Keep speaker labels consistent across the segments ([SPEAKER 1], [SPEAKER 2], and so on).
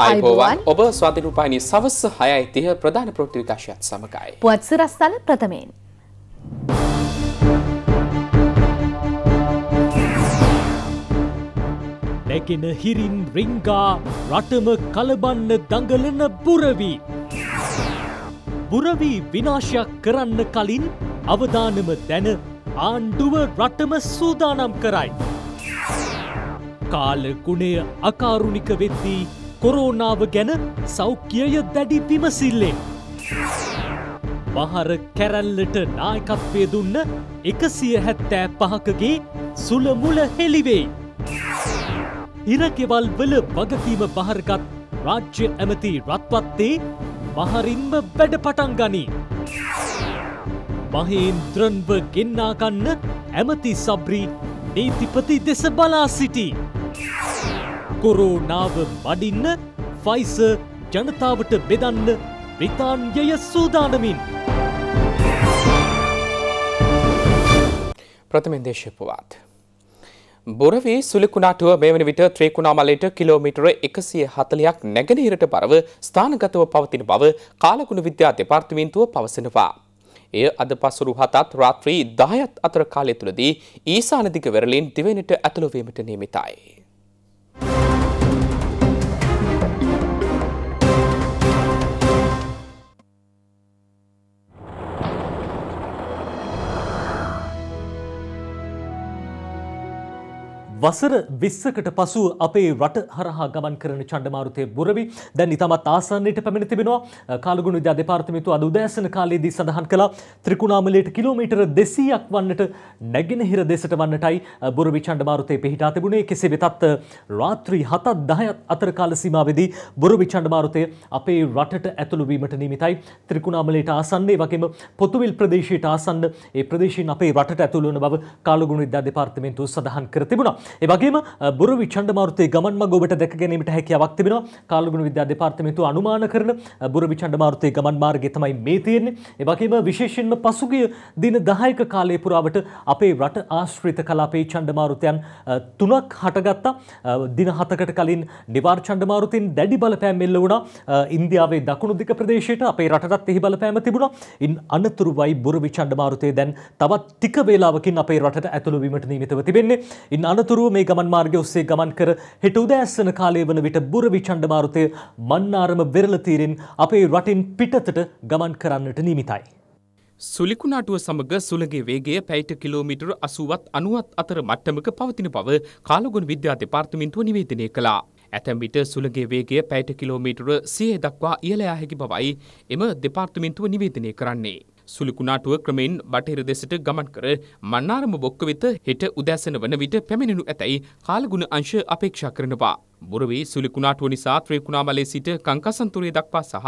[SPEAKER 1] ආයිබෝවන් ඔබ ස්වාධිරූපානි සවස්ස හයයි තිහ ප්‍රධාන ප්‍රෘති විකාශයත් සමකයි.
[SPEAKER 2] පුවත්සිරස්ථල ප්‍රථමයෙන්.
[SPEAKER 3] නැගෙන හිරින් රිංගා රටම කලබන්න දඟලන පුරවී. පුරවී විනාශයක් කරන්න කලින් අවධානම දැන ආණ්ඩුව රටම සූදානම් කරයි. කාලගුණය අකාරුණික වෙද්දී කොරෝනාව ගැන සෞඛ්‍යය දැඩි විමසිල්ලෙන්. පහර කැරැල්ලට නායකත්වය දුන්න එකසිය හැත්තෑ පහකගේ සුළමුල හෙළිවෙයි. ඉරකෙවල් වල වගකීම බහරගත් රාජ්‍ය ඇමති රත්වත්තේ මහරින්ම වැඩ පටන් ගනී. මහේන්ද්‍රන්ව ගෙන්නාකන්න ඇමති සබ්‍රී නීතිපති දෙස බලා සිටි. කොරෝනාව මඩින්න ෆයිස ජනතාවට බෙදන්න බ්‍රිතාන්යය සූදානමින්.
[SPEAKER 1] ප්‍රථමින් දේශපුවාත්. බොරවී සුලිකුණාටුව මෙවැනි විට ත්‍රේකුණාමලයට කිලෝමිටර එකසිය හතලයක් නැගෙනහිරට පරව ස්ථානගතව පවතින බව කාලකුණ විද්‍යා දෙපාර්තිමේන්තුව පවසනවා. එය අද පසුරු හතත් රාත්‍රී දායත් අතර කාලය තුළදී ඊසානදික වෙරලින් දිවෙනට ඇතුළවීමට නීමිතයි.
[SPEAKER 3] වසර විස්සකට පසුව අපේ රට හරහා ගමන් කරන චණ්ඩමාරුතය බුරවි දැන් ඉතාමත් ආසන්නයට පැමිණ තිබෙනවා කාලගුණ විද්‍යා දෙපාර්තමේන්තුව අද උදෑසන කාලයේදී සඳහන් කළා ත්‍රිකුණාමලයට කිලෝමීටර 200ක් වන්නට නැගෙනහිර දෙසට වන්නටයි බුරවි චණ්ඩමාරුතය පිහිටා තිබුණේ කෙසේ වෙතත් රාත්‍රී 7ත් 10ත් අතර කාල සීමාවේදී බුරවි චණ්ඩමාරුතය අපේ රටට ඇතුළු වීමට නිමිතයි ත්‍රිකුණාමලයට ආසන්නයේ වගේම පොතුවිල් ප්‍රදේශයට ආසන්න ඒ ප්‍රදේශයෙන් අපේ රටට ඇතුළු වන බව කාලගුණ විද්‍යා දෙපාර්තමේන්තුව සඳහන් කර තිබුණා. ඒවගේම බොරු විචන්ඩ මාර්තය ගමන් ගොට දැකගැනීමට හැකියාවක් තිබෙන කාලගුණ විද්‍යා දෙපාර්තමේතු අනුමාන කරන බොරු විචන්ඩ මාර්තය ගමන් මාර්ගය තමයි මේ තියෙන්නේ ඒවගේම විශේෂයෙන්ම පසුගිය දින දහයක කාලය පුරාවට අපේ රට ආශ්‍රිත කලාපේ චන්ඩ මාරුතයන් තුනක් හටගත්තා දින හතකට කලින් නිවාර් චන්ඩ මාරුතින් දැඩි බලපෑම් එල්ල වුණා ඉන්දියාවේ දකුණු දික ප්‍රදේශයට අපේ රටත් එහි බලපෑම තිබුණා ඉන් අනතුරුවයි බොරු විචන්ඩ මාරුතය දැන් තවත් ටික වේලාවකින් අපේ රටට ඇතුළු වීමට නීමිතව තිබෙන්නේ ඉන් අනතුරු දුම්රුව මේ ගමන් මාර්ගය ඔස්සේ ගමන් කර හෙට උදෑසන කාලය වන විට බුරවි චණ්ඩමාරුතය මන්නාරම වෙරළ තීරින් අපේ රටින් පිටතට ගමන් කරන්නට නිමිතයි.
[SPEAKER 1] සුලිකුණාටුව සමග සුළගේ වේගේ පැයිට කිලෝමිටර අසුවත් අනුවත් අතර මට්ටමක පවතින බව කාලගුණ විද්‍යා දෙපාර්තමින්තුව නිවේදනය කළා. ඇතැම්විට සුළගේ වේගේ පැයට කිලෝමිටර සිය දක්වා ඉහලයා හැකි බවයි එම දෙපාර්තමින්තුව නිවේදනය කරන්නේ. සුළි කුණාටුව ක්‍රමයෙන් බටහිර දෙසට ගමන් කර මන්නාරම බොක්ක වෙත හෙට උදැසන වන විට පැමිණෙනු ඇතැයි කාලගුණ අංශ අපේක්ෂා කරනවා. බොරවේ සුළි කුණාටුව නිසා ත්‍රීකුණාමලේ සිට කංකසන්තුරේ දක්වා සහ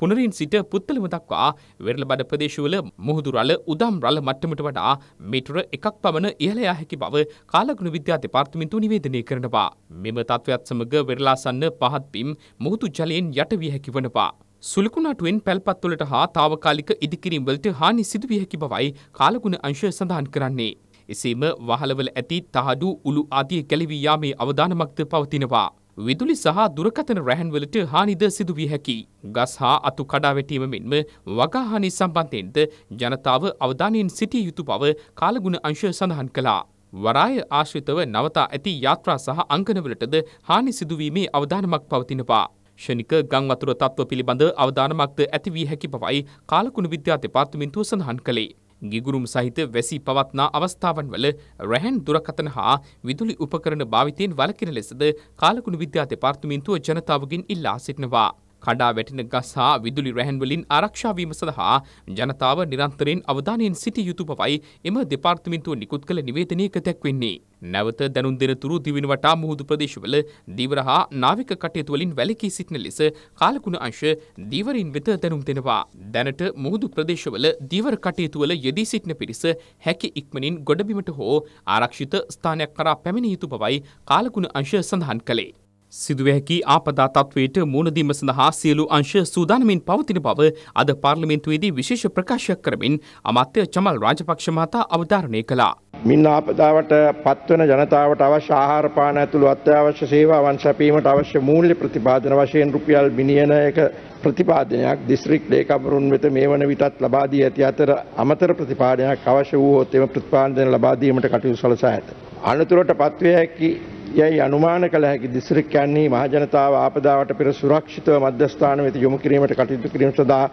[SPEAKER 1] පුනරින් සිට පුත්තලම දක්වා වෙරළබඩ ප්‍රදේශවල මුහුදු රළ උදම් රළ මට්ටමට වඩා මීටර එකක් පමණ ඉහළ යා හැකි බව කාලගුණ විද්‍යා දෙපාර්තමේන්තුව නිවේදනය කරනවා. මෙම තත්ත්වයක් සමග වෙරළාසන්න පහත් බිම් මුහුදු ජලයෙන් යට විය හැකි වනවා. සුළුකුණටුවෙන් පැල්පත්වලට හා තාවකාලික ඉදිකිරීම්වලට හානි සිදුවිය හැකි බවයි කාලගුණ අංශය සඳහන් කරන්නේ. එසේම වහලවල ඇති තහඩු උළු ආදිය කැලිවී යාමේ අවධානමක්ද පවතිනවා. විදුලි සහ දුරකථන රැහන්වලට හානිද සිදුවිය හැකි. ගස් හා අතු කඩාවැටීම මෙන්ම වගාහානි සම්බන්ධයෙන්ද ජනතාව අවධානයෙන් සිටිය යුතු බව කාලගුණ අංශය සඳහන් කළා. වරාය ආශ්‍රිතව නවතා ඇති යාත්‍රා සහ අංගනවලටද හානි සිදුවීමේ අවධානමක් පවතිනවා. ෂණික ගං වතුර තත්ත්ව පිළිබඳ අවධානමක්ද ඇති වී හැකි බවයි කාලකුණු විද්‍යා දෙපාර්තමේන්තුව සඳහන් කළේ. ගිගුරුම් සහිත වැසි පවත්නා අවස්ථාවන් වල රැහන් දුරකථන හා විදුලි උපකරණ භාවිතයෙන් වළකින ලෙසද කාලකුණු විද්‍යා දෙපාර්තමේන්තුව ජනතාවගෙන් ඉල්ලා සිටිනවා. කඩා වැටෙන ගස් හා විදුලි රැහැන්වලින් ආරක්ෂා වීම සඳහා ජනතාව නිරන්තරයෙන් අවධානයෙන් සිටිය යුතු බවයි එම දෙපාර්තමේන්තුව නිකුත් කළ නිවේදනයක දැක්වෙන්නේ. නැවත දැනුම් දෙන තුරු දිවින වටා මුහුදු ප්‍රදේශවල දීවර හා නාවික කටයුතු වලින් වැළකී සිටින ලෙස කාලකුණ අංශ දීවරින් වෙත දැනුම් දෙනවා. දැනට මුහුදු ප්‍රදේශවල දීවර කටයුතු වල යෙදී සිටින පිරිස හැකි ඉක්මනින් ගොඩබිමට හෝ ආරක්ෂිත ස්ථානයක් කරා පැමිණිය යුතු බවයි කාලකුණ අංශ සඳහන් කළේ. සිදුව හැකි ආපදා තත්වයට මුණදීම සඳහා සියලු අංශ සූදානමින් පවතින බව අද පාර්ලිමේන්තුවේදී විශේෂ ප්‍රකාශයක් කරමින් අමාත්‍ය චමල් රාජපක්ෂ මහතා අවධාරණය කළා.
[SPEAKER 4] මින් ආපදාවට පත්වන ජනතාවට අවශ්‍ය ආහාර පාන ඇතුළු අත්‍යවශ්‍ය සේවාවන් සැපීමට අවශ්‍ය මූල්‍ය ප්‍රතිපාදන වශයෙන් රුපියල් මිලියනයක ප්‍රතිපාදනයක් දිස්ත්‍රික් ලේකම්වරුන් වෙත මේ වන විටත් ලබා දී ඇති අතර අමතර ප්‍රතිපාදනයක් අවශ්‍ය වූහොත් එම ප්‍රතිපාදන ලබා දීමට කටයුතු සලසා ඇත. අනතුරට පත්විය හැකි යැයි අනුමාන කළ හැකි දිස්ත්‍රික්කයන්හි මහජනතාව ආපදාවට පෙර සුරක්ෂිතව මධ්‍යස්ථාන වෙත යොමු කිරීමට කටයුතු කිරීම සඳහා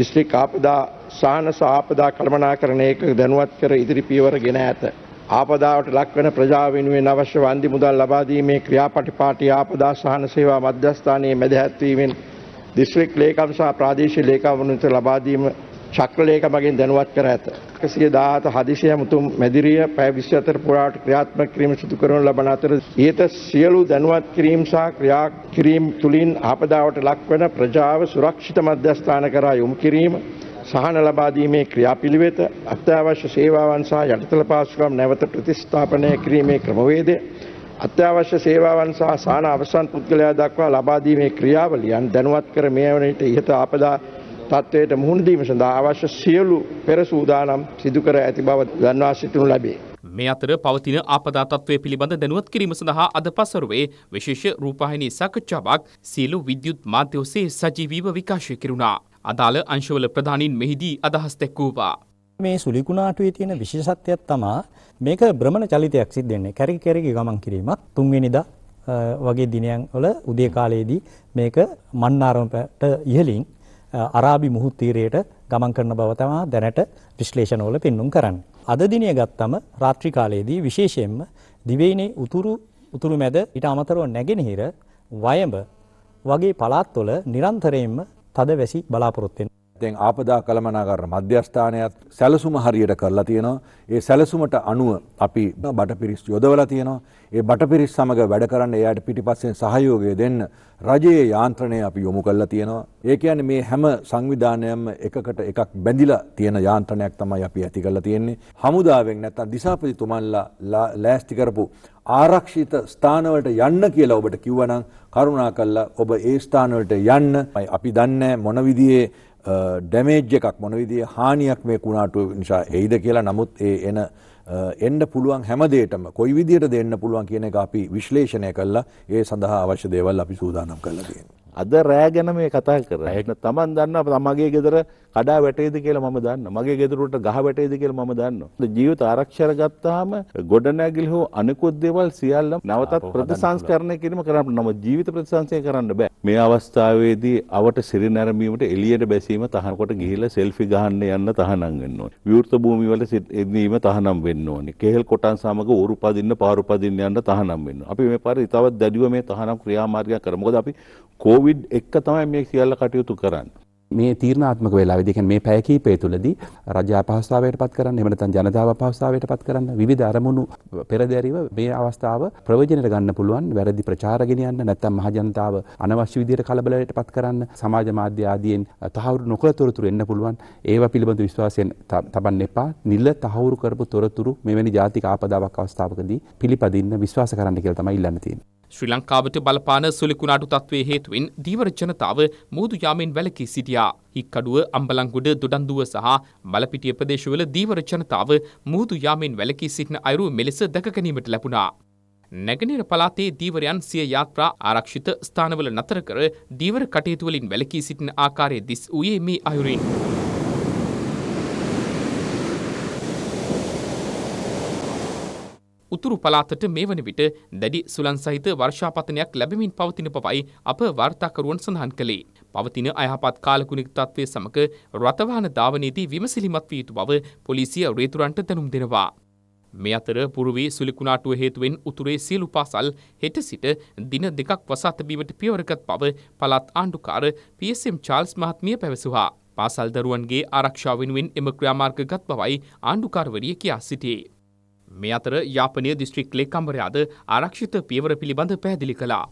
[SPEAKER 4] දිස්ත්‍රික් ආපදා සාහනස ආපදා කළමනාකරණ ඒකක දැනුවත් කර ඉදිරි පියවර ගෙන ඇත. ආපදාවට ලක්වන ප්‍රජාව වෙනුවෙන් අවශ්‍ය වන්දි මුදල් ලබා දීමේ ක්‍රියාපටිපාටි ආපදා සහන සේවා මධ්‍යස්ථානයේ මැදහැත්වීමෙන් දිස්ත්‍රික් ලේකම් සහ ප්‍රාදේශීය ලේකම්වරුන්ට ලබා දීම චක්‍රලේකමගෙන් දැනුවත් කර ඇත. එක්කසිය දාහත හදිසිය මුතුම් මැදිරිය පැය විසි අතර පුරාට ක්‍රියාත්මක කිරීම සිදු කරන ලබන අතර ඊට සියලු දැනුවත් කිරීම් සහ ක්‍රියා කිරීම් තුළින් ආපදාවට ලක්වන ප්‍රජාව සුරක්ෂිත මධ්‍යස්ථාන කරා යොමු කිරීම සහන ලබාදීමේ ක්‍රියාපිළිවෙත අත්‍යවශ්‍ය සේවාවන් සහ යටිතල පාසුකම් නැවත ප්‍රතිස්ථාපනය කිරීමේ ක්‍රමවේදය අත්‍යවශ්‍ය සේවාවන් සහ සාන අවසන් පුද්ගලයා දක්වා ලබාදීමේ ක්‍රියාවලියන් දැනුවත් කර මේ වනට ඉහත ආපදා තත්ත්වයට මුහුණදීම සඳහා අවශ්‍ය සියලු පෙරසූදානම් සිදුකර ඇති බව දන්වා සිටිනු ලැබේ.
[SPEAKER 1] මේ අතර පවතින ආපදා තත්ත්වය පිළිබඳ දැනුවත් කිරීම සඳහා අද පසරුවේ විශේෂ රූපවාහිනී සාකච්ඡාවක් සියලු විද්‍යුත් මාධ්‍ය ඔස්සේ සජීවීව විකාශය කෙරුණා. අදාළ අංශවල ප්‍රධානීන් මෙහිදී අදහස් දැක්වූවා.
[SPEAKER 3] මේ සුලිකුණාටුවේ තියෙන විශේෂත්වයක් තමා මේක භ්‍රමණ චලිතයක් සිද්ධ වෙන්නේ. කැරකි කැරකි ගමන් කිරීමක් තුන්වෙනිදා වගේ දිනයන් වල උදේ කාලයේදී මේක මන්නාරමට ඉහලින් අරාබි මුහු තීරයට ගමන් කරන බව තමයි දැනට විශ්ලේෂණවල පෙන්눔 කරන්නේ. අද දිනේ ගත්තම රාත්‍රී කාලයේදී විශේෂයෙන්ම දිවයිනේ උතුරු උතුරු මැද ඊට අමතරව නැගෙනහිර වයඹ වගේ පළාත්වල නිරන්තරයෙන්ම තදවැසි බලාපොරොත්තු
[SPEAKER 5] දැන් ආපදා කළමනාකරන මධ්‍යස්ථානයත් සැලසුම හරියට කරලා තියෙනවා. ඒ සැලසුමට අනුව අපි බටපිරිස් යොදවලා තියෙනවා. ඒ බටපිරිස් සමග වැඩ කරන්න එයාට පිටිපස්සෙන් සහයෝගය දෙන්න රජයේ යාන්ත්‍රණය අපි යොමු කරලා තියෙනවා. ඒ කියන්නේ මේ හැම සංවිධානයක්ම එකකට එකක් බැඳිලා තියෙන යාන්ත්‍රණයක් තමයි අපි ඇති කරලා තියෙන්නේ. හමුදාවෙන් නැත්තම් දිසාපතිතුමන්ලා ලෑස්ති කරපු ආරක්ෂිත ස්ථානවලට යන්න කියලා ඔබට කිව්වනම් කරුණා කළා ඔබ ඒ ස්ථානවලට යන්න. අපි දන්නේ මොන විදිහේ ඩැමේජ් එකක් මොනවිදිය හානියක් මේ කුණාටුව නිසා එයිද කියලා නමුත් ඒ එන එන්න පුළුවන් හැමදේටම කොයි විදියට දෙන්න පුළුවන් කියන එක අපි විශ්ලේෂණය කළා ඒ සඳහා අවශ්‍ය දේවල් අපි සූදානම් කරලා තියෙනවා අද
[SPEAKER 6] රෑගැන මේ කතා කර එන තමන් දන්න තමගේ ගෙදර කඩා වැටේද කියලා මම දන්න මගේ ගෙදරුට ගහ වැටේද කියල ම දන්න ජීවිත ආරක්ෂර ගත්තාම ගොඩනැගිල් හෝ අනෙකුත් දෙවල් සියල්ල නවතත් ප්‍රතිසංස්කරණය කිරීම කරන්න නම ජීවිත ප්‍රතිසංසය කරන්න බෑ මේ අවස්ථාවේදී අවට සිරි නැරමීමට එලියට බැසීම තහනකොට ගිහිල සෙල්ෆි ගහන්න යන්න තහනන්ගන්න විවෘත භූමිවල එදීම තහනම් වෙන්න ඕනි කෙහෙල් කොටන් සමග උරුපදින්න පාරුපදින්න යන්න තහනම් වෙන්න අපි මේ පරි තවත් දැඩිව මේ තහනම් ක්‍රියාමාර්ගයක් කරමකොද අපි කෝ කොවිඩ් එක්ක තමයි මේ සියල්ල කටයුතු කරන්න. මේ තීරණාත්මක වෙලාවේ දෙකන් මේ පැය කීපය තුළදී රජ අපහසුතාවයට පත් කරන්න එහෙම නැත්නම් ජනතාව අපහසුතාවයට පත් කරන්න විවිධ අරමුණු පෙරදැරිව මේ අවස්ථාව ප්‍රයෝජනට ගන්න පුළුවන් වැරදි ප්‍රචාර ගෙන යන්න නැත්නම් මහ ජනතාව අනවශ්‍ය විදිහට කලබලයට පත් කරන්න සමාජ මාධ්‍ය ආදියෙන් තහවුරු නොකළ තොරතුරු එන්න පුළුවන් ඒවා පිළිබඳ විශ්වාසයෙන් තබන්න එපා නිල තහවුරු කරපු තොරතුරු මෙවැනි ජාතික ආපදාවක් අවස්ථාවකදී පිළිපදින්න විශ්වාස කරන්න කියලා තමයි ඉල්ලන්න තියෙන්නේ
[SPEAKER 1] ශ්‍රී ලංකාවට බලපාන සුලිකුණාටු තත්ත්වයේ හේතුවෙන් දීවර ජනතාව මූදු යාමෙන් වැළකී සිටියා. හික්කඩුව අම්බලංගුඩ දොඩන්දුව සහ මලපිටිය ප්‍රදේශවල දීවර ජනතාව මූදු යාමෙන් වැළකී සිටින අයුරු මෙලෙස දැක ගැනීමට ලැබුණා. නැගෙනහිර පළාතේ දීවරයන් සිය යාත්‍රා ආරක්ෂිත ස්ථානවල නතර කර දීවර කටයුතුවලින් වැළකී සිටින ආකාරය දිස් වූයේ මේ අයුරින්. උතුරු පළාතට මේ වන විට දැඩි සුළන් සහිත වර්ෂාපතනයක් ලැබමින් පවතින බවයි අප වාර්තාකරුවන් සඳහන් කළේ. පවතින අයහපත් කාලකුණික තත්ත්වය සමග රථවාහන ධාවනයේදී විමසිලිමත් විය යුතු බව පොලිසිය රේතුරන්ට දැනුම් දෙනවා. මේ අතර පුරුවී සුලිකුණාටුව හේතුවෙන් උතුරේ සියලු පාසල් හෙට සිට දින දෙකක් වසා තැබීමට පියවරගත් බව පළාත් ආණ්ඩුකාර පීඑස්එම් චාල්ස් මහත්මිය පැවසුවා. පාසල් දරුවන්ගේ ආරක්ෂාව වෙනුවෙන් එම ක්‍රියාමාර්ග ගත් බවයි ආණ්ඩුකාරවරිය කියා සිටියේ. මේ අතර යාපනය දිස්ත්‍රික් ලේකම්බරයාද ආරක්ෂිත පියවර පිළිබඳ පැහැදිලි කළා.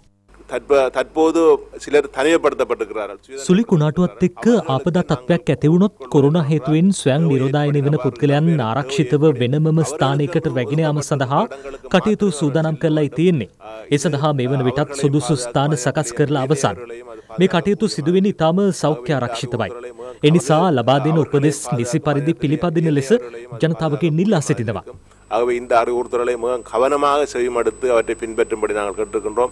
[SPEAKER 1] தற்போது சிலர் தனிமைப்படுத்தப்பட்டிருக்கிறார்கள்
[SPEAKER 3] සුළි කුණාටුවත් එක්ක ආපදා තත්ත්වයක් ඇතිවුණොත් කොරුණ හේතුවෙන් ස්වයං නිරෝධායනය වෙන පුද්ගලයන් ආරක්ෂිතව වෙනමම ස්ථානයකට රැගෙන යාම සඳහා කටයුතු සූදානම් කරලායි තියෙන්නේ. ඒ සඳහා මේ වන විටත් සුදුසු ස්ථාන සකස් කරලා අවසන්. මේ කටයුතු සිදුවෙන ඉතාම සෞඛ්‍ය ආරක්ෂිතවයි. එනිසා ලබා දෙන උපදෙස් නිසි පරිදි පිළිපදින ලෙස ජනතාවගෙන් ඉල්ලා සිටිනවා.
[SPEAKER 6] ஆகவே இந்த அறிவுறுத்தல்களை மிக கவனமாக செவிமடுத்து அவற்றை பின்பற்றும்படி நாங்கள் கேட்டுக்கின்றோம்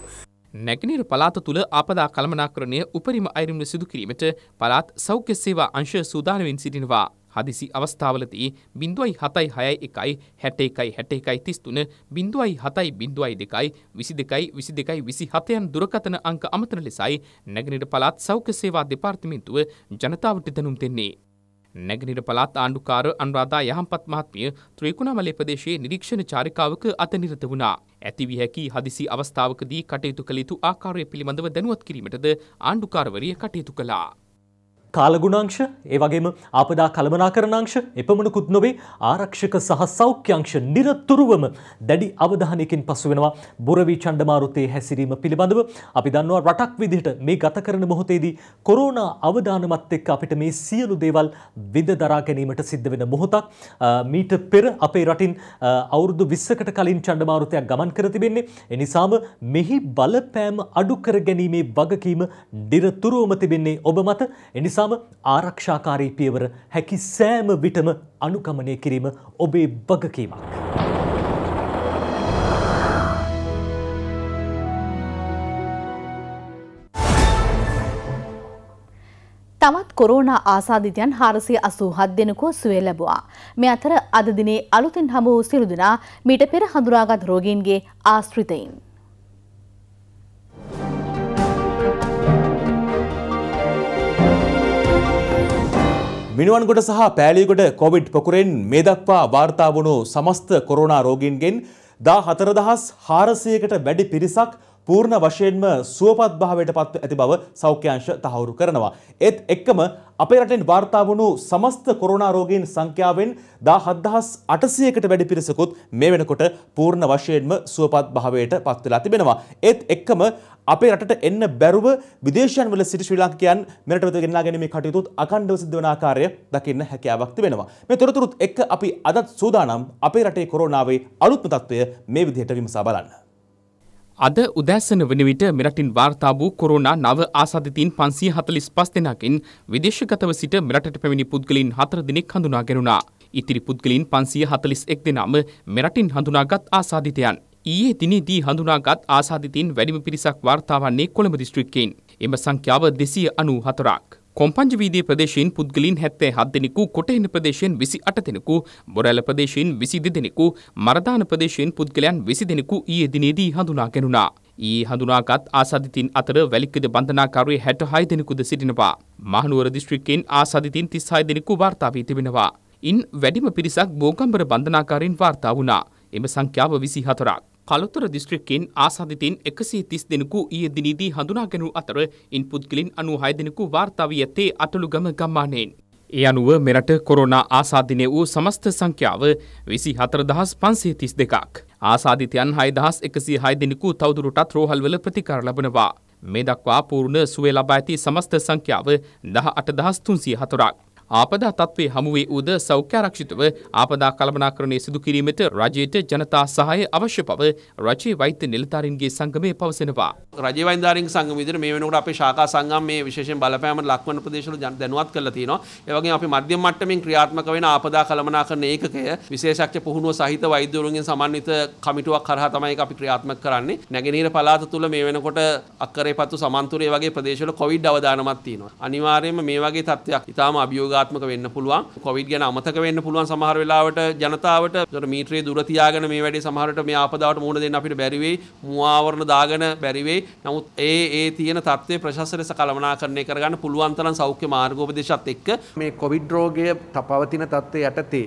[SPEAKER 1] නැගනිර පලාත තුළ අපදා කළමනාකරණය උපරිම අයරිම්ල සිදුකිරීමට පලාත් සෞඛ්‍ය සේවා අංශය සූදානවෙන් සිටිනවා. හදිසි අවස්ථාවලදී බිින්දුවයි හතයි හයයි එකයි හැට එකයි හැට එකයි තිස්තුන බිින්දුවයි හතයි බිින්දුවයි දෙකයි විසි දෙකයි විසි දෙකයි විසි හතයන් දුරකතන අංක අමතන ලෙසයි නැගනිට පලාත් සෞඛ්‍ය සේවා දෙපාර්තිමින්තුව ජනතාවට දැනුම් දෙෙන්නේ. නැගනිර පළාත් ආණ්ඩුකාර අනුරාධා යහම්පත් මහත්මිය ත්‍රිකුණාමලේ ප්‍රදේශයේ නිරීක්ෂණ චාරිකාවක අත නිරත වුණා. ඇතිවිය හැකි හදිසි අවස්ථාවකදී කටයුතු කළ යුතු ආකාරය පිළිබඳව දැනුවත් කිරීමටද ආණ්ඩුකාරවරිය
[SPEAKER 3] කටයුතු කළා. කාලගුණංශ ඒ වගේම ආපදා කළමනා කරනංශ එපමණකුත් නොවේ ආරක්ෂක සහ සෞඛ්‍යංශ නිරතුරුවම දැඩි අවධානයකින් පසු වෙනවා බොරවී චණ්ඩමාරුතේ හැසිරීම පිළිබඳව අපි දන්නවා රටක් විදිහට මේ ගත කරන මොහොතේදී කොරෝනා අවදානමත් එක්ක අපිට මේ සියලු දේවල් විඳ දරා ගැනීමට සිද්ධ වෙන මොහොතක් මීට පෙර අපේ රටින් අවුරුදු 20කට කලින් චණ්ඩමාරුතයක් ගමන් කර තිබෙන්නේ ඒ නිසාම මෙහි බලපෑම අඩු කර ගැනීමේ වගකීම නිරතුරුවම තිබෙන්නේ ඔබ මත එනිසා නිසාම ආරක්ෂාකාරී පියවර හැකි සෑම විටම අනුගමනය කිරීම ඔබේ බගකීමක්.
[SPEAKER 2] තමත් කොරෝණ ආසාධිතයන් හාරසිය අසූ හත් දෙනකෝ සුවේ ලැබවා. මෙ අතර අදදිනේ අලුතින් හමුවූ සිරුදුනා මිට පෙර හඳුරාගත් රෝගීන්ගේ ආස්ත්‍රිතයින්.
[SPEAKER 6] මිනුවන්ගොඩ සහ පෑලිගොඩ කොවිඩ් පොකුරෙන් මේ දක්වා වාර්තා වුණු සමස්ත කොරෝනා රෝගීන්ගෙන් දා හතරදහස් හාරසයකට වැඩි පිරිසක් පූර්ණ වශයෙන්ම සුවපත් භාවයට පත්ව ඇති බව සෞඛ්‍යංශ තහවුරු කරනවා. ඒත් එක්කම අපේ රටෙන් වාර්තා වුණු සමස්ත කොරෝනා රෝගීන් සංඛ්‍යාවෙන් 17800කට වැඩි පිරිසකුත් මේ වෙනකොට පූර්ණ වශයෙන්ම සුවපත් භාවයට පත් වෙලා තිබෙනවා. ඒත් එක්කම අපේ රටට එන්න බැරුව විදේශයන් වල සිටි ශ්‍රී ලාංකිකයන් මෙරට වෙත ගෙන්නා ගැනීමේ කටයුතුත් අඛණ්ඩව සිද්ධ වන ආකාරය දකින්න හැකියාවක් තිබෙනවා. මේ
[SPEAKER 1] තොරතුරුත් එක්ක අපි අදත් සූදානම් අපේ රටේ කොරෝනාවේ අලුත්ම තත්ත්වය මේ විදිහට විමසා බලන්න. අද උදෑසන වන විට මෙරටින් වාර්තා වූ කොරෝනා නව ආසාධිතීන් පන්සිය හතලිස් පස් දෙනකින් විදේශගතව සිට මෙරටට පැමිණි පුද්ගලින් හතර දෙනෙක් හඳුනා ගැනුණා. ඉතිරි පුද්ගලින් පන්සිය හතලිස් එක් දෙනාම මෙරටින් හඳුනාගත් ආසාධිතයන්. ඊයේ දිනේදී හඳුනාගත් ආසාධිතීන් වැඩිම පිරිසක් වාර්තා වන්නේ කොළඹ දිස්ත්‍රික්කයෙන්. එම සංඛ්‍යාව දෙසිය අනූ හතරක්. කොම්පංජවීදී ප්‍රදේශයෙන් පුද්ගලින් හැත්තේ හත් දෙනෙකු කොටහින ප්‍රදේශයෙන් විසි අට දෙනෙකු බොරැල ප්‍රදේශයෙන් විසි දෙදෙනෙකු මරදාන ප්‍රදේශයෙන් පුද්ගලයන් විසි දෙනෙකු ඊයේ දිනේදී හඳුනාගෙනුණා. ඊ හඳුනාගත් ආසාධිතින් අතර වැලික්කද බන්ධනාකාරයේ හැට හය දෙනෙකුද සිටිනවා. මහනුවර දිස්ත්‍රික්කෙන් ආසාධිතින් තිස් හය දෙනෙකු වාර්තා වී තිබෙනවා. ඉන් වැඩිම පිරිසක් බෝගම්බර බන්ධනාකාරයෙන් වාර්තා වුණා. එම සංඛ්‍යාව විසි හතරක්. කළුතර දිස්ත්‍රික්කෙන් ආසාධිතයින් එකසී තිස් දෙනෙකු ඊයේ දිනේදී හඳුනාගැනු අතර ඉන් පුද්ගලින් අනූ හය දෙනෙකු වාර්තා වී ඇත්තේ අටළුගම ගම්මානයෙන්. ඒ අනුව මෙරට කොරෝනා ආසාධිනය වූ සමස්ත සංඛ්‍යාව විසි හතරදහස් පන්සේ තිස් දෙකක්. ආසාධිතයන් හයදහස් එකසි හය දෙනෙකු තවදුරටත් රෝහල්වල ප්‍රතිකාර ලබනවා. මේ දක්වා පූර්ණ සුවේ ලබා ඇති සමස්ත සංඛ්‍යාව දහ අටදහස් තුන්සිය හතරක්. ආපදා තත්ත්වයේ හමුවේ වූද සෞඛ්‍යාරක්ෂිතව ආපදා කළමනාකරණය සිදු කිරීමට රජයට ජනතා සහාය අවශ්‍ය බව රජයේ වෛද්‍ය නිලධාරීන්ගේ සංගමය පවසනවා. රජයේ වෛද්‍යධාරීන්ගේ සංගම විදිහට මේ වෙනකොට අපේ ශාඛා සංගම්
[SPEAKER 7] මේ විශේෂයෙන් බලපෑමට ලක්වන ප්‍රදේශවල දැනුවත් කරලා තියෙනවා. ඒ වගේම අපි මධ්‍යම මට්ටමින් ක්‍රියාත්මක වෙන ආපදා කළමනාකරණ ඒකකය විශේෂඥ පුහුණුව සහිත වෛද්‍යවරුන්ගෙන් සමන්විත කමිටුවක් කරහා තමයි ඒක අපි ක්‍රියාත්මක කරන්නේ. නැගෙනහිර පළාත තුල මේ වෙනකොට අක්කරේපත්තු සමන්තුරේ වගේ ප්‍රදේශවල කොවිඩ් අවදානමක් තියෙනවා. අනිවාර්යයෙන්ම මේ වගේ තත්ත්වයක් ඊටාම අභියෝග ප්‍රයෝගාත්මක වෙන්න පුළුවන් කොවිඩ් ගැන අමතක වෙන්න පුළුවන් සමහර වෙලාවට ජනතාවට මීටරේ දුර තියාගෙන මේ වැඩේ සමහරට මේ ආපදාවට මුහුණ දෙන්න අපිට බැරි වෙයි මුවාවරණ දාගෙන බැරි වෙයි නමුත් ඒ ඒ තියෙන තත්ත්වය ප්‍රශස්ත ලෙස කළමනාකරණය කරගන්න පුළුවන් තරම් සෞඛ්‍ය මාර්ගෝපදේශත් එක්ක මේ
[SPEAKER 5] කොවිඩ් රෝගය පවතින තත්ත්වය යටතේ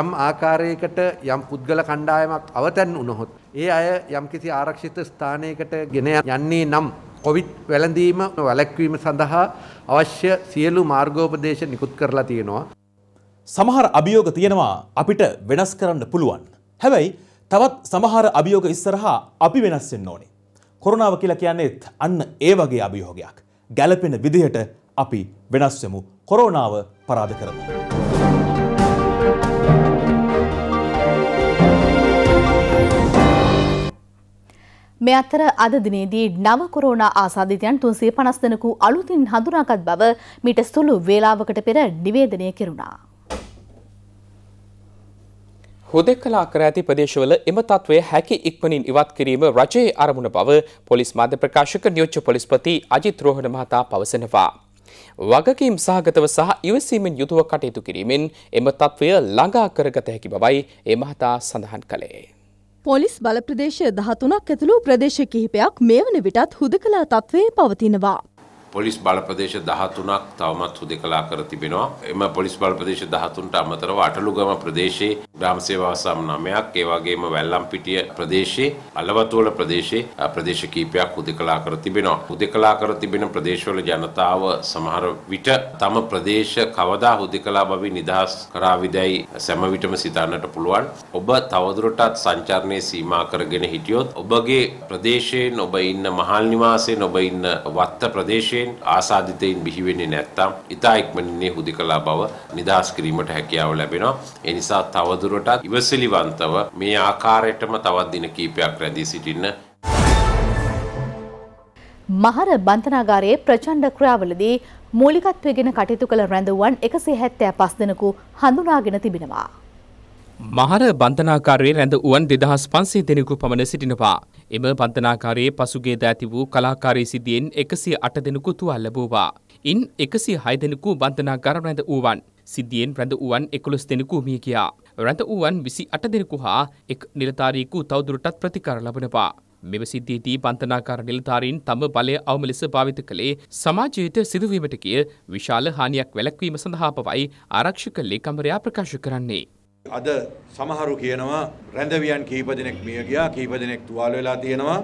[SPEAKER 5] යම් ආකාරයකට යම් පුද්ගල කණ්ඩායමක් අවතැන් වුණොත් ඒ අය යම්කිසි ආරක්ෂිත ස්ථානයකට ගෙන යන්නේ නම් කොවිඩ් වැළඳීම වැලැක්වීම සඳහා
[SPEAKER 6] අවශ්‍ය සියලු මාර්ගෝපදේශ නිකුත් කරලා තියෙනවා. සමහර අභියෝග තියෙනවා අපිට වෙනස් කරන්න පුළුවන්. හැබැයි තවත් සමහර අභියෝග ඉස්සරහා අපි වෙනස් වෙන්න ඕනේ. කොරෝනාව කියලා කියන්නේත් අන්න ඒ වගේ අභියෝගයක්. ගැළපෙන විදිහට අපි වෙනස් වෙමු. කොරෝනාව පරාද කරමු.
[SPEAKER 2] මේ අතර අද දිනේදී නව කොරෝනා ආසාදිතයන් 350 දෙනෙකු අලුතින් හඳුනාගත් බව මීට සුළු වේලාවකට පෙර නිවේදනය කෙරුණා.
[SPEAKER 1] හුදෙක්කලා කර ඇති ප්‍රදේශවල එම තත්ත්වය හැකි ඉක්මනින් ඉවත් කිරීම රජයේ අරමුණ බව පොලිස් මධ්‍ය ප්‍රකාශක නියෝජ්‍ය පොලිස්පති අජිත් රෝහණ මහතා පවසනවා. වගකීම් සහගතව සහ ඉවසීමෙන් යුතුව කටයුතු කිරීමෙන් එම තත්ත්වය ළඟා කරගත හැකි බවයි ඒ මහතා සඳහන් කළේ.
[SPEAKER 2] පොලිස් බල ප්‍රදේශය දහතුනක් ඇතුළු ප්‍රදේශ කිහිපයක් මේ වන විටත් හුදකලා තත්ත්වයේ පවතිනවා.
[SPEAKER 1] පොලිස්
[SPEAKER 7] බලප්‍රදේශ 13ක් තවමත් හුදකලා කර තිබෙනවා. එම පොලිස් බලප්‍රදේශ 13ට අමතරව අටලුගම ප්‍රදේශයේ ග්‍රාම සේවා සම් 9ක්, ඒ වගේම වැල්ලම්පිටිය ප්‍රදේශයේ, අලවතෝල ප්‍රදේශයේ ප්‍රදේශ කිහිපයක් හුදකලා කර තිබෙනවා. හුදකලා කර තිබෙන ප්‍රදේශවල ජනතාව සමහර විට තම ප්‍රදේශ කවදා හුදකලා බවින් නිදහස් කරාවිදයි සෑම විටම සිතන්නට පුළුවන්. ඔබ තවදුරටත් සංචාරණය සීමා කරගෙන හිටියොත් ඔබගේ ප්‍රදේශයෙන් ඔබ ඉන්න මහල් නිවාසයෙන් ඔබ ඉන්න වත්ත ප්‍රදේශයේ වශයෙන් ආසාධිතයින් බිහි වෙන්නේ නැත්නම් ඉතා ඉක්මනින් හුදකලා බව නිදහස් කිරීමට හැකියාව ලැබෙනවා. ඒ නිසා තවදුරටත් ඉවසිලිවන්තව මේ ආකාරයටම තවත් දින කීපයක් රැඳී සිටින්න
[SPEAKER 2] මහර බන්ධනාගාරයේ ප්‍රචණ්ඩ ක්‍රියාවලදී මූලිකත්වයගෙන කටයුතු කළ රැඳවුවන් එකසේ හැත්තෑ පස් දෙනකු හඳුනාගෙන
[SPEAKER 1] තිබෙනවා. මහර බන්ධනාකාරයේ රැඳ වුවන් දෙදහස් පන්සේ දෙනෙකු පමණ සිටිනවා. එම බන්ධනාකාරයේ පසුගේද ඇති වූ කලාකාරී සිදුවෙන් එකසිය අට දෙනෙකු තුවල් ලැබූවා. ඉන් එකසිය හය දෙනෙකු බන්ධනාකාර රැඳ වූවන්. සිද්ධියෙන් රැඳ වූවන් එකොළොස් දෙනෙකු මිය ගියා. රැඳ වූවන් විසි අට දෙනෙකු හා එක් නිලධාරීකු තවදුරටත් ප්‍රතිකාර ලබනවා. මෙම සිද්ධියේදී බන්ධනාකාර නිලධාරීන් තම බලය අවම ලෙස භාවිත කළේ සමාජයට සිදුවීමට කිය විශාල හානියක් වැළැක්වීම සඳහා පවයි ආරක්ෂක ලේකම්වරයා ප්‍රකාශ කරන්නේ.
[SPEAKER 5] අද සමහරු කියනවා රැඳවියන් කීප දෙනෙක් මිය ගියා කීප දෙනෙක් තුවාල වෙලා තියෙනවා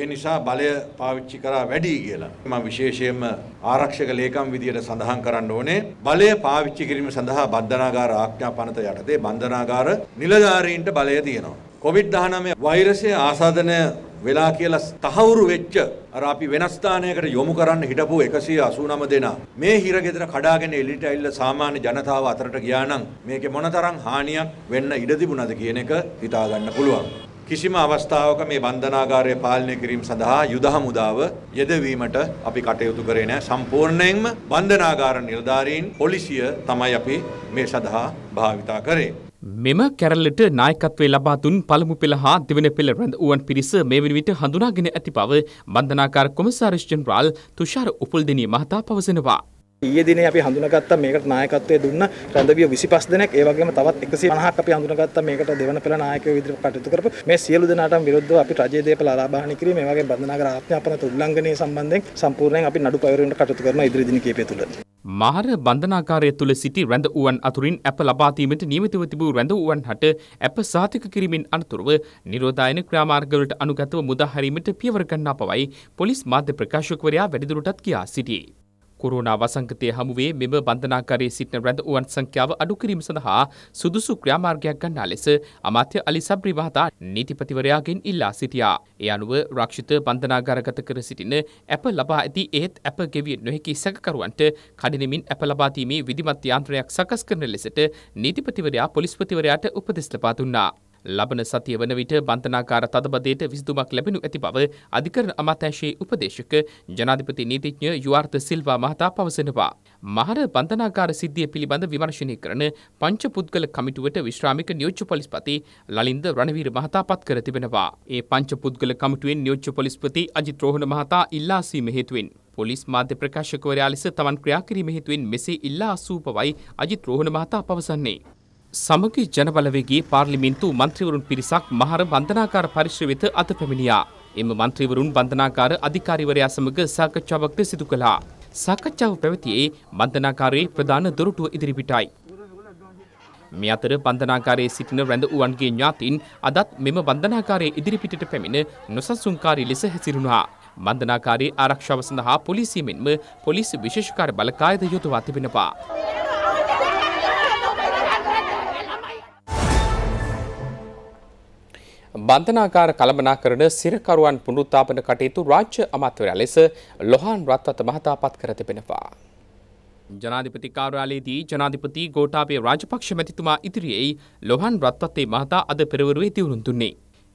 [SPEAKER 5] ඒ නිසා බලය පාවිච්චි කරා වැඩි කියලා. මම විශේෂයෙන්ම ආරක්ෂක ලේකම් විදියට සඳහන් කරන්න ඕනේ බලය පාවිච්චි කිරීම සඳහා බන්ධනාගාර ආඥා පනත යටතේ බන්ධනාගාර නිලධාරීන්ට බලය තියෙනවා. කොවිඩ් 19 වෛරසය ආසාදනය වෙලා කියලා තහවුරු වෙච්ච අර අපි වෙනස් ස්ථානයකට යොමු කරන්න හිටපු 189 දෙනා මේ හිරගෙදර කඩාගෙන එළියට ඇවිල්ලා සාමාන්‍ය ජනතාව අතරට ගියා නම් මේකේ මොනතරම් හානියක් වෙන්න ඉඩ තිබුණද කියන එක හිතා ගන්න පුළුවන්. කිසිම අවස්ථාවක මේ බන්ධනාගාරය පාලනය කිරීම සඳහා යුද හමුදාව යෙදවීමට අපි කටයුතු කරේ නැහැ. සම්පූර්ණයෙන්ම බන්ධනාගාර නිලධාරීන් පොලිසිය තමයි අපි මේ සඳහා භාවිතා
[SPEAKER 1] කරේ. මෙම කැරල්ලට නායකත්වය ලබා දුන් පළමු පෙළ හා දෙවන පෙළ රැඳ වුවන් පිරිස මේ වන විට හඳුනාගෙන ඇති බව බන්ධනාකාර කොමසාරිස් ජෙනරාල් තුෂාර උපුල්දෙනිය මහතා පවසනවා.
[SPEAKER 6] ඊයේ දිනේ අපි හඳුනාගත්තා මේකට නායකත්වය දුන්න රැඳවිය 25 දෙනෙක් ඒ වගේම තවත් 150ක් අපි හඳුනාගත්තා මේකට දෙවන පෙළ නායකයෝ විදිහට කටයුතු කරපු මේ සියලු දෙනාටම විරුද්ධව අපි රජයේ දේපල ආලාභාණි කිරීම ඒ වගේ බන්ධනාගාර ආඥාපන උල්ලංඝනය සම්බන්ධයෙන් සම්පූර්ණයෙන් අපි නඩු පැවරීමට කටයුතු කරන
[SPEAKER 1] ඉදිරි දින කීපය තුළ මහර බන්ධනාකාරය තුළ සිටි රැඳ වුවන් අතුරින් ඇප ලබාදීමට නියමිතව තිබූ රැඳ වුවන් හට ඇප සාතික කිරීමෙන් අනතුරුව නිරෝධායන ක්‍රාමාර්ගවලට අනුගතව මුදාහැරීමට පියවර ගන්නා පවයි පොලිස් මාධ්‍ය ප්‍රකාශකවරයා වැඩිදුරටත් කියා සිටියේ. කොරෝනා වසංගතය හමුවේ මෙම බන්ධනාකාරයේ සිටින රැඳවුවන් සංඛ්‍යාව අඩු කිරීම සඳහා සුදුසු ක්‍රියාමාර්ගයක් ගන්නා ලෙස අමාත්‍ය අලි සබ්රි මහතා නීතිපතිවරයාගෙන් ඉල්ලා සිටියා. ඒ අනුව රක්ෂිත බන්ධනාගාරගත කර සිටින ඇප ලබා ඇති ඒත් ඇප ගෙවිය නොහැකි සැකකරුවන්ට කඩිනමින් ඇප ලබා දීමේ විධිමත් යාන්ත්‍රයක් සකස් කරන ලෙසට නීතිපතිවරයා පොලිස්පතිවරයාට උපදෙස් ලබා දුන්නා. ලබන සතිය වන විට බන්තනාකාර තදබදයට විසඳුමක් ලැබෙනු ඇති බව අධිකරණ අමාත්‍යංශයේ උපදේශක ජනාධිපති නීතිඥ යුවාර්ථ සිල්වා මහතා පවසනවා. මහර බන්තනාකාර සිද්ධිය පිළිබඳ විමර්ශනය කරන පංච පුද්ගල කමිටුවට විශ්‍රාමික නියෝජ්‍ය පොලිස්පති ලලින්ද රණවීර මහතා පත් කර තිබෙනවා. ඒ පංච පුද්ගල කමිටුවෙන් නියෝජ්‍ය පොලිස්පති අජිත් රෝහණ මහතා ඉල්ලා සීම හේතුවෙන් පොලිස් මාධ්‍ය ප්‍රකාශකවරයා ලෙස තමන් ක්‍රියාකිරීම හේතුවෙන් මෙසේ ඉල්ලා අසූපවයි අජිත් රෝහණ මහතා පවසන්නේ. සමගි ජනබලවේගේ පාර්ලිමින්තු මන්ත්‍රීවරුන් පිරිසක් මහර බන්ධනාකාර පරිශ්‍ර වෙත අත පැමිණියා. එම මන්ත්‍රීවරුන් බන්ධනාකාර අධිකාරිවරයා සමග සාකච්ඡාවක්ද සිදු කළා. සාකච්ඡාව පැවතියේ බන්ධනාකාරයේ ප්‍රධාන දොරටුව ඉදිරිපිටයි. මේ අතර බන්ධනාකාරයේ සිටින රැඳ උවන්ගේ ඥාතින් අදත් මෙම බන්ධනාකාරයේ ඉදිරිපිටට පැමිණ නොසන්සුන්කාරී ලෙස හැසිරුණා. බන්ධනාකාරයේ ආරක්ෂාව සඳහා පොලිසිය මෙන්ම පොලිස් විශේෂ කාර්ය බලකායද යොදවා තිබෙනවා. බන්ධනාකාර කළමනාකරන සිරකරුවන් පුනරුත්ථාපන කටයුතු රාජ්‍ය අමාත්‍යවරයා ලෙස ලොහාන් රත්වත මහතා පත් කර තිබෙනවා. ජනාධිපති කාර්යාලයේදී ජනාධිපති ගෝඨාභය රාජපක්ෂ මැතිතුමා ඉදිරියේ ලොහන් රත්වත්තේ මහතා අද පෙරවරුවේ දිවුරුම් දුන්නේ.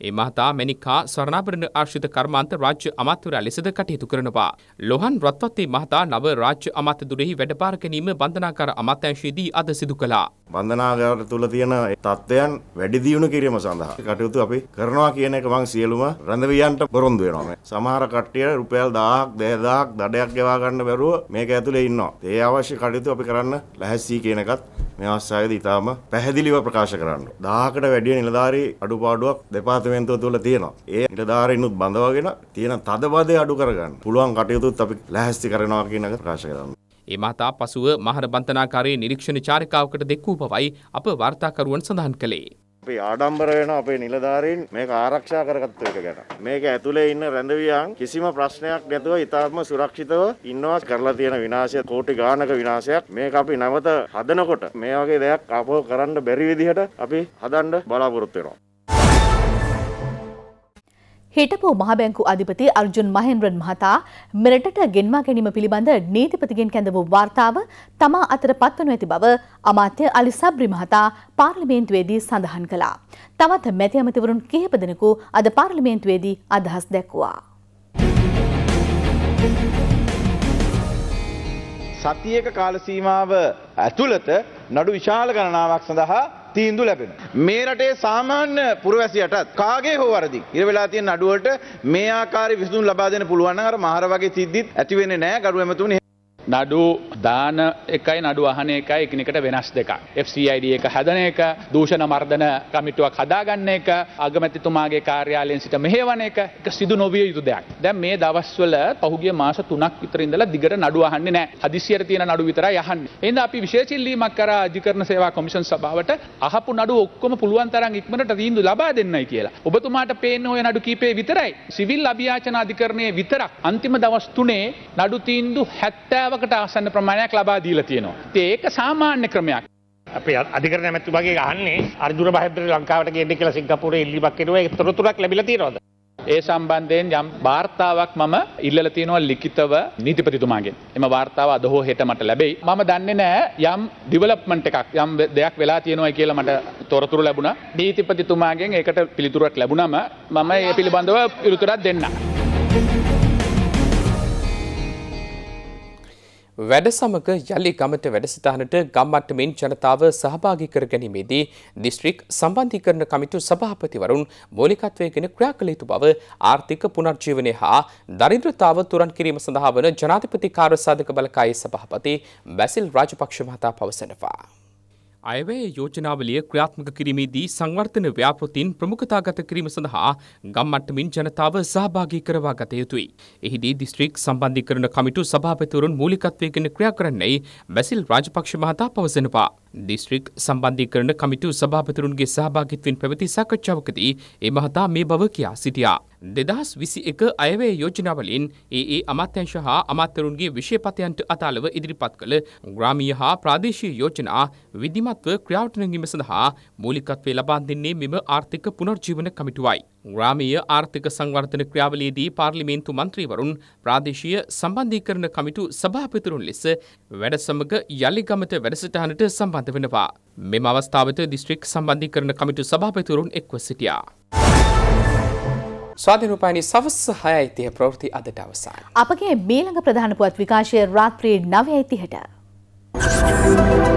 [SPEAKER 1] ඒ මහතා මැනිකා ස්වර්ණාභරණ ආශ්‍රිත කර්මාන්ත රාජ්‍ය අමාත්‍යවරයා ලෙසද කටයුතු කරනවා. ලොහන් රත්වත්තේ මහතා නව රාජ්‍ය අමාත්‍යදුරෙහි වැඩභාර ගැනීම බන්ධනාකාර අමාත්‍යංශයේදී අද සිදු කළා.
[SPEAKER 4] බන්ධනාගාර තුළ තියෙන තත්ත්වයන් වැඩි දියුණු කිරීම සඳහා කටයුතු අපි කරනවා කියන එක මං සියලුම රඳවියන්ට බොරොන්දු වෙනවා. සමහර කට්ටිය රුපියල් 1000ක් 2000ක් දඩයක් ගෙවා ගන්න බැරුව මේක ඇතුලේ ඉන්නවා. ඒ අවශ්‍ය කටයුතු අපි කරන්න ලැහැස්සී කියන එකත් මේ අවස්ථාවේදී ඊටාම පැහැදිලිව ප්‍රකාශ කරන්න. 1000කට වැඩි නිලධාරී අඩුපාඩුවක් දෙපාර්තමේන්තුවේ දෙපාර්තමේන්තුව තුළ තියෙනවා. ඒ නිලධාරීනුත් බඳවගෙන තියෙන තදබදය අඩු කරගන්න. පුළුවන් කටයුතුත් අපි ලැහැස්ති කරනවා කියන එක ප්‍රකාශ
[SPEAKER 1] කරනවා. ඒ මහතා පසුව මහර බන්තනාකාරයේ නිරීක්ෂණ චාරිකාවකට දෙක් වූ බවයි අප වාර්තාකරුවන් සඳහන් කළේ.
[SPEAKER 4] අපි ආඩම්බර වෙන අපේ නිලධාරීන් මේක ආරක්ෂා කරගත්ත එක ගැන. මේක ඇතුලේ ඉන්න රැඳවියන් කිසිම ප්‍රශ්නයක් නැතුව ඉතාම සුරක්ෂිතව ඉන්නවා කරලා තියෙන විනාශය කෝටි ගාණක විනාශයක්. මේක අපි නැවත හදනකොට මේ වගේ දෙයක් අපව කරන්න බැරි විදිහට අපි හදන්න බලාපොරොත්තු වෙනවා.
[SPEAKER 2] හිටපු මහබැංකු අධිපති අර්ජුන් මහෙන්ද්‍රන් මහතා මෙරටට ගෙන්වා ගැනීම පිළිබඳ නීතිපතිගෙන් කැඳ වූ වාර්තාව තමා අතර පත්වනු ඇති බව අමාත්‍ය අලි සබ්‍රි මහතා පාර්ලිමේන්තුවේදී සඳහන් කළා. තවත් මැති ඇමතිවරුන් කිහිප දෙනෙකු අද පාර්ලිමේන්තුවේදී අදහස් දැක්වුවා.
[SPEAKER 4] සතියක කාල සීමාව ඇතුළත නඩු විශාල ගණනාවක් සඳහා තීන්දු ලැබෙන. මේ රටේ සාමාන්‍ය පුරවැසියටත් කාගේ හෝ වරදි ඉර වෙලා තියෙන අඩුවට මේ ආකාරي විසඳුම් ලබා දෙන්න පුළුවන් නම් අර මහර වගේ සිද්ධිත් ඇති වෙන්නේ නැහැ ගරු ඇමතුමනි
[SPEAKER 7] නඩු දාන එකයි නඩු අහන එකයි එකනිකට වෙනස් දෙක. FCID එක හැදන එක දූෂණ මර්ධන කමිටුවක් හදාගන්න එක අගමැතිතුමාගේ කාර්යාලයෙන් සිට මෙහවන එක එක සිදු නොවිය යුතු දෙයක්. දැන් මේ දවස්වල පහුගේ මාස තුනක් විතරඉඳලා දිගට නඩු අහන්නේ නෑ හදිසියට තියෙන නඩු විතර යහන්න. එන්ද අපි විශේචිල්ලීමක් කර අධිකරන සේවා කොමිෂන් සභාවට අහපු නඩු ඔක්කොම පුළුවන් තරම් ඉක්මට තීන්දු ලබා දෙන්නයි කියලා. ඔබතුමාට පේන ඔය නඩු කීපේ විතරයි. සිවිල් අභ්‍යාචන අධිකරණය විතරක් අන්තිම දවස් තුනේ නඩු තීන්දු හැත්තෑ හැකියාවකට ආසන්න ප්‍රමාණයක් ලබා දීලා තියෙනවා. ඒක සාමාන්‍ය ක්‍රමයක්. අපේ අධිකරණ ඇමැතිතුමාගේ අහන්නේ අර්ජුන බහැද්දර ලංකාවට ගෙන්න කියලා සිංගප්පූරේ ඉල්ලීමක් එනවා. ඒ තොරතුරක් ලැබිලා තියෙනවද? ඒ සම්බන්ධයෙන් යම් වාර්තාවක් මම ඉල්ලල තියෙනවා ලිඛිතව නීතිපතිතුමාගෙන්. එම වාර්තාව අද හෝ හෙට මට ලැබෙයි. මම දන්නේ නැහැ යම් ඩිවලොප්මන්ට් එකක් යම් දෙයක් වෙලා තියෙනවා කියලා මට තොරතුරු ලැබුණා. නීතිපතිතුමාගෙන් ඒකට පිළිතුරක් ලැබුණම මම ඒ පිළිබඳව
[SPEAKER 1] පිළිතුරක් දෙන්නම්. වැඩ සමග යළි ගමට වැඩසිතානට ගම්මට්ටමින් ජනතාව සහභාගි කර ගැනීමේදී දිස්ත්‍රික් සම්බන්ධීකරණ කමිටු සභාපතිවරුන් මූලිකත්වයගෙන ක්‍රියා කළ යුතු බව ආර්ථික පුනර්ජීවනය හා දරිද්‍රතාව තුරන් කිරීම සඳහා වන ජනාධිපති කාර්ය සාධක බලකායේ සභාපති බැසිල් රාජපක්ෂ මහතා පවසනවා. අයවැය යෝජනාවලිය ක්‍රියාත්මක කිරීමේදී සංවර්ධන ව්‍යාපෘතින් ප්‍රමුඛතාගත කිරීම සඳහා ගම් මට්ටමින් ජනතාව සහභාගී කරවා ගත යුතුයි. එහිදී දිස්ත්‍රික් සම්බන්ධීකරණ කමිටු සභාපතිවරුන් මූලිකත්වයකින් ක්‍රියා කරන්නයි බැසිල් රාජපක්ෂ මහතා පවසනවා. දිස්ත්‍රික් සම්බන්ධීකරණ කමිටු සභාපතිරුන්ගේ සහභාගිත්වෙන් පැවති සාකච්ඡාවකදී ඒ මහතා මේ බව කියා සිටියා. දෙදහස් විසි එක අයවැය යෝජනාවලින් ඒ ඒ අමාත්‍යංශ හා අමාත්‍යරුන්ගේ විෂයපතයන්ට අතාලව ඉදිරිපත් කළ ග්‍රාමීය හා ප්‍රාදේශීය යෝජනා විධිමත්ව ක්‍රියාවට නැගීම සඳහා මූලිකත්වය ලබා දෙන්නේ මෙම ආර්ථික පුනර්ජීවන කමිටුවයි. ග්‍රාමීය ආර්ථික සංවර්ධන ක්‍රියාවලියේදී පාර්ලිමේන්තු මන්ත්‍රීවරුන් ප්‍රාදේශීය සම්බන්ධීකරණ කමිටු සභාපතිරුන් ලෙස වැඩ සමග යළිගමත වැඩසටහනට සම්බන්ධ සම්බන්ධ වෙනවා. මෙම අවස්ථාවත දිස්ත්‍රික් සම්බන්ධීකරණ කමිටු සභාපතිවරුන් එක්ව සිටියා. ස්වාධීනූපයිනි සවස් හයයිතිය ප්‍රවෘති අදට අවසාන.
[SPEAKER 2] අපගේ මේළඟ ප්‍රධානපුවත් විකාශය රාත්‍රී නවයයිතිහට. Thank you.